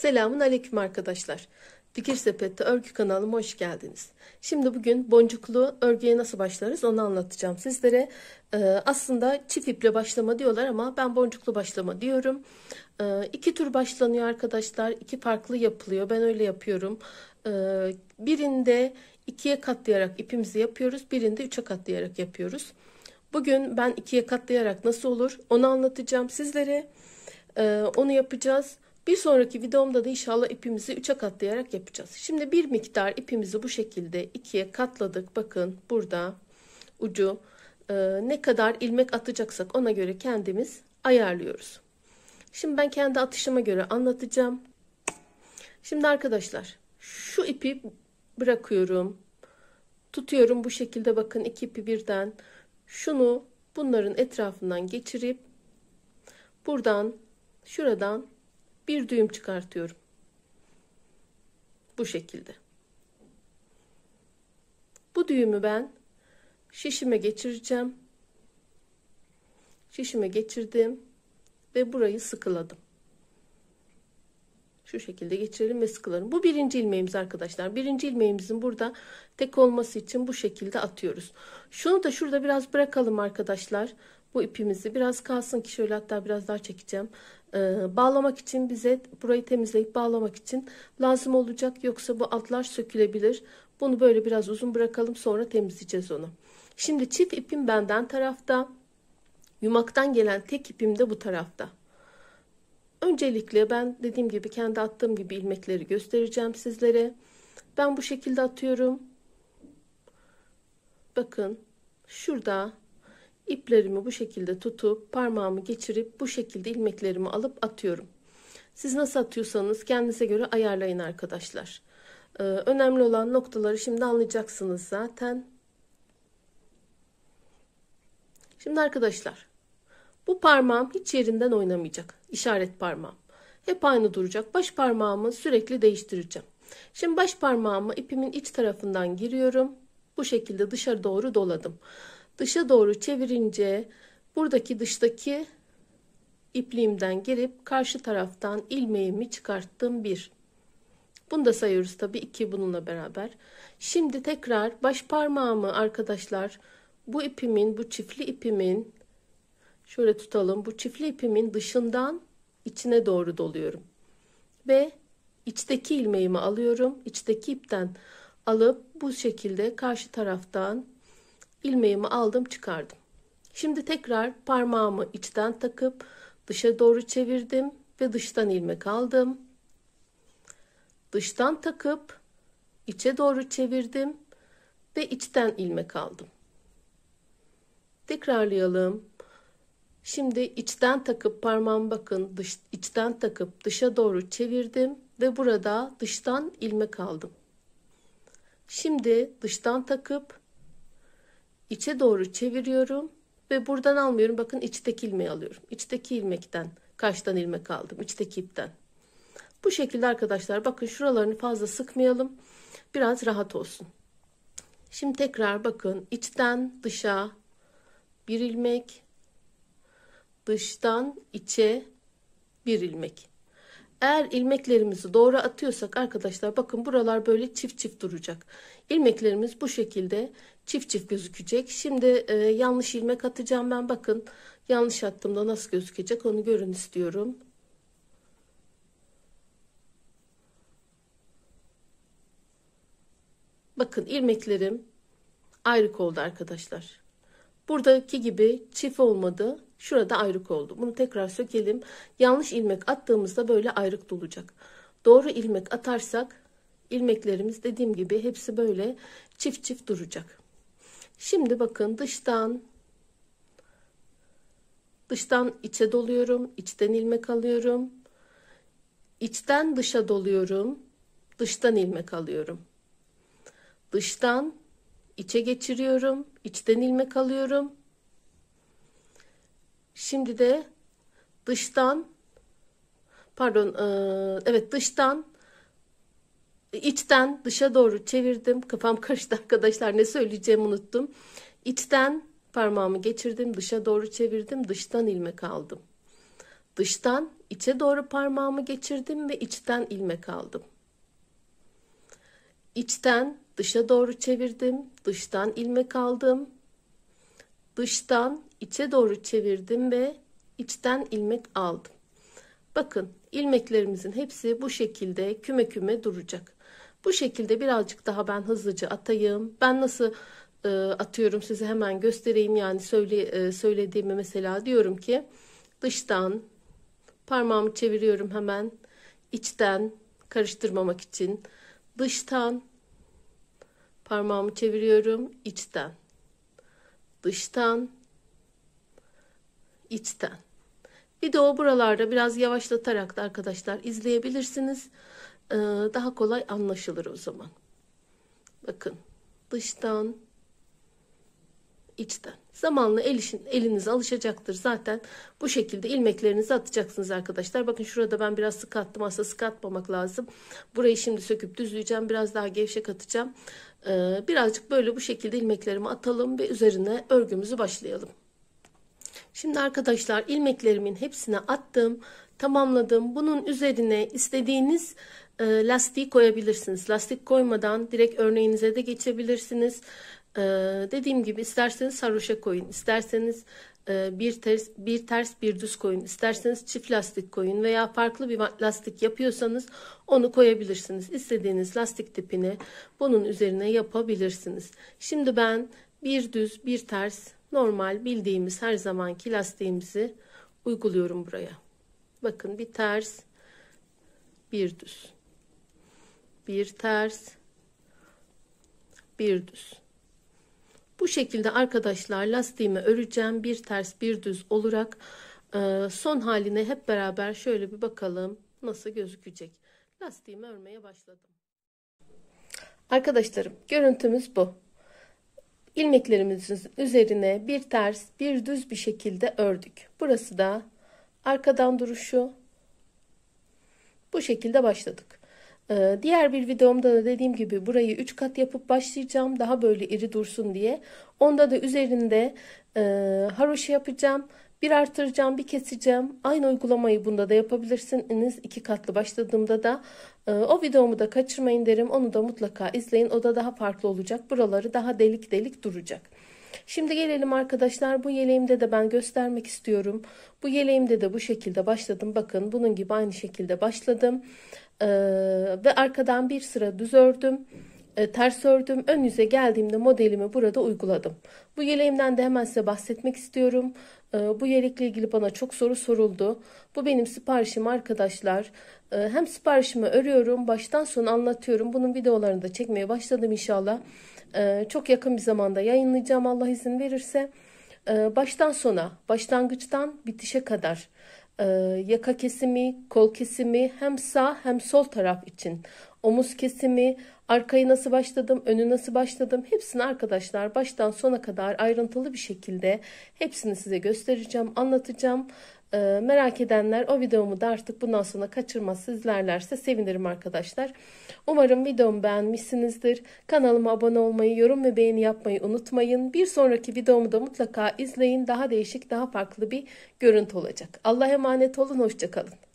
Selamun Aleyküm arkadaşlar. Fikir Sepet'te örgü kanalıma hoş geldiniz. Şimdi bugün boncuklu örgüye nasıl başlarız onu anlatacağım sizlere. Ee, aslında çift iple başlama diyorlar ama ben boncuklu başlama diyorum. Ee, iki tur başlanıyor arkadaşlar. İki farklı yapılıyor. Ben öyle yapıyorum. Ee, birinde ikiye katlayarak ipimizi yapıyoruz. Birinde üçe katlayarak yapıyoruz. Bugün ben ikiye katlayarak nasıl olur onu anlatacağım sizlere. Ee, onu yapacağız. Bir sonraki videomda da inşallah ipimizi 3'e katlayarak yapacağız. Şimdi bir miktar ipimizi bu şekilde 2'ye katladık. Bakın burada ucu e, ne kadar ilmek atacaksak ona göre kendimiz ayarlıyoruz. Şimdi ben kendi atışıma göre anlatacağım. Şimdi arkadaşlar şu ipi bırakıyorum. Tutuyorum bu şekilde bakın iki ipi birden. Şunu bunların etrafından geçirip buradan şuradan bir düğüm çıkartıyorum. Bu şekilde. Bu düğümü ben şişime geçireceğim. Şişime geçirdim ve burayı sıkıladım. Şu şekilde geçirelim ve sıkılarım. Bu birinci ilmeğimiz arkadaşlar. Birinci ilmeğimizin burada tek olması için bu şekilde atıyoruz. Şunu da şurada biraz bırakalım arkadaşlar. Bu ipimizi biraz kalsın ki şöyle hatta biraz daha çekeceğim. E, bağlamak için bize burayı temizleyip bağlamak için lazım olacak. Yoksa bu altlar sökülebilir. Bunu böyle biraz uzun bırakalım sonra temizleyeceğiz onu. Şimdi çift ipim benden tarafta. Yumaktan gelen tek ipim de bu tarafta. Öncelikle ben dediğim gibi kendi attığım gibi ilmekleri göstereceğim sizlere. Ben bu şekilde atıyorum. Bakın şurada İplerimi bu şekilde tutup parmağımı geçirip bu şekilde ilmeklerimi alıp atıyorum. Siz nasıl atıyorsanız kendinize göre ayarlayın arkadaşlar. Ee, önemli olan noktaları şimdi anlayacaksınız zaten. Şimdi arkadaşlar bu parmağım hiç yerinden oynamayacak. İşaret parmağım. Hep aynı duracak. Baş parmağımı sürekli değiştireceğim. Şimdi baş parmağımı ipimin iç tarafından giriyorum. Bu şekilde dışarı doğru doladım. Dışa doğru çevirince buradaki dıştaki ipliğimden girip karşı taraftan ilmeğimi çıkarttım bir. Bunu da sayıyoruz tabii iki bununla beraber. Şimdi tekrar baş parmağımı arkadaşlar bu ipimin bu çiftli ipimin şöyle tutalım bu çiftli ipimin dışından içine doğru doluyorum. Ve içteki ilmeğimi alıyorum. içteki ipten alıp bu şekilde karşı taraftan ilmeğimi aldım çıkardım. Şimdi tekrar parmağımı içten takıp dışa doğru çevirdim ve dıştan ilmek aldım. Dıştan takıp içe doğru çevirdim ve içten ilmek aldım. Tekrarlayalım. Şimdi içten takıp parmağım bakın dış, içten takıp dışa doğru çevirdim ve burada dıştan ilmek aldım. Şimdi dıştan takıp içe doğru çeviriyorum ve buradan almıyorum. Bakın içteki ilmeği alıyorum. İçteki ilmekten kaç tane ilmek aldım? İçteki ipten. Bu şekilde arkadaşlar bakın şuralarını fazla sıkmayalım. Biraz rahat olsun. Şimdi tekrar bakın içten dışa bir ilmek, dıştan içe bir ilmek. Eğer ilmeklerimizi doğru atıyorsak arkadaşlar bakın buralar böyle çift çift duracak. İlmeklerimiz bu şekilde çift çift gözükecek. Şimdi e, yanlış ilmek atacağım ben bakın yanlış attığımda nasıl gözükecek onu görün istiyorum. Bakın ilmeklerim ayrı oldu arkadaşlar. Buradaki gibi çift olmadı. Şurada ayrık oldu. Bunu tekrar sökelim. Yanlış ilmek attığımızda böyle ayrık dolacak. Doğru ilmek atarsak ilmeklerimiz dediğim gibi hepsi böyle çift çift duracak. Şimdi bakın dıştan dıştan içe doluyorum. içten ilmek alıyorum. İçten dışa doluyorum. Dıştan ilmek alıyorum. Dıştan içe geçiriyorum. içten ilmek alıyorum. Şimdi de dıştan pardon e, evet dıştan içten dışa doğru çevirdim. Kafam karıştı arkadaşlar ne söyleyeceğimi unuttum. İçten parmağımı geçirdim dışa doğru çevirdim dıştan ilmek aldım. Dıştan içe doğru parmağımı geçirdim ve içten ilmek aldım. İçten Dışa doğru çevirdim. Dıştan ilmek aldım. Dıştan içe doğru çevirdim ve içten ilmek aldım. Bakın ilmeklerimizin hepsi bu şekilde küme küme duracak. Bu şekilde birazcık daha ben hızlıca atayım. Ben nasıl e, atıyorum size hemen göstereyim. Yani söyle, e, söylediğimi mesela diyorum ki dıştan parmağımı çeviriyorum hemen içten karıştırmamak için dıştan Parmağımı çeviriyorum. içten, Dıştan. içten. Bir de o buralarda biraz yavaşlatarak da arkadaşlar izleyebilirsiniz. Ee, daha kolay anlaşılır o zaman. Bakın dıştan içten. Zamanla el işin, eliniz alışacaktır zaten. Bu şekilde ilmeklerinizi atacaksınız arkadaşlar. Bakın şurada ben biraz sık attım. Aslında sık atmamak lazım. Burayı şimdi söküp düzleyeceğim. Biraz daha gevşek atacağım. Ee, birazcık böyle bu şekilde ilmeklerimi atalım ve üzerine örgümüzü başlayalım. Şimdi arkadaşlar ilmeklerimin hepsine attım, tamamladım. Bunun üzerine istediğiniz e, lastiği koyabilirsiniz. Lastik koymadan direkt örneğinize de geçebilirsiniz. Ee, dediğim gibi isterseniz sarhoşa koyun, isterseniz e, bir ters bir ters bir düz koyun, isterseniz çift lastik koyun veya farklı bir lastik yapıyorsanız onu koyabilirsiniz. İstediğiniz lastik tipini bunun üzerine yapabilirsiniz. Şimdi ben bir düz bir ters normal bildiğimiz her zamanki lastiğimizi uyguluyorum buraya. Bakın bir ters bir düz bir ters bir düz bu şekilde arkadaşlar lastiğimi öreceğim. Bir ters bir düz olarak e, son haline hep beraber şöyle bir bakalım nasıl gözükecek. Lastiğimi örmeye başladım. Arkadaşlarım görüntümüz bu. İlmeklerimizin üzerine bir ters bir düz bir şekilde ördük. Burası da arkadan duruşu. Bu şekilde başladık. Ee, diğer bir videomda da dediğim gibi burayı 3 kat yapıp başlayacağım. Daha böyle iri dursun diye. Onda da üzerinde e, haroşa yapacağım. Bir artıracağım, bir keseceğim. Aynı uygulamayı bunda da yapabilirsiniz. İki katlı başladığımda da e, o videomu da kaçırmayın derim. Onu da mutlaka izleyin. O da daha farklı olacak. Buraları daha delik delik duracak. Şimdi gelelim arkadaşlar bu yeleğimde de ben göstermek istiyorum. Bu yeleğimde de bu şekilde başladım. Bakın bunun gibi aynı şekilde başladım. Ee, ve arkadan bir sıra düz ördüm e, ters ördüm. Ön yüze geldiğimde modelimi burada uyguladım. Bu yeleğimden de hemen size bahsetmek istiyorum. Ee, bu yelekle ilgili bana çok soru soruldu. Bu benim siparişim arkadaşlar. Ee, hem siparişimi örüyorum, baştan sona anlatıyorum. Bunun videolarını da çekmeye başladım inşallah. Ee, çok yakın bir zamanda yayınlayacağım Allah izin verirse. Ee, baştan sona, başlangıçtan bitişe kadar e, yaka kesimi, kol kesimi hem sağ hem sol taraf için omuz kesimi, arkayı nasıl başladım, önü nasıl başladım hepsini arkadaşlar baştan sona kadar ayrıntılı bir şekilde hepsini size göstereceğim, anlatacağım. E, merak edenler o videomu da artık bundan sonra kaçırmaz izlerlerse sevinirim arkadaşlar. Umarım videomu beğenmişsinizdir. Kanalıma abone olmayı, yorum ve beğeni yapmayı unutmayın. Bir sonraki videomu da mutlaka izleyin. Daha değişik, daha farklı bir görüntü olacak. Allah'a emanet olun, hoşçakalın.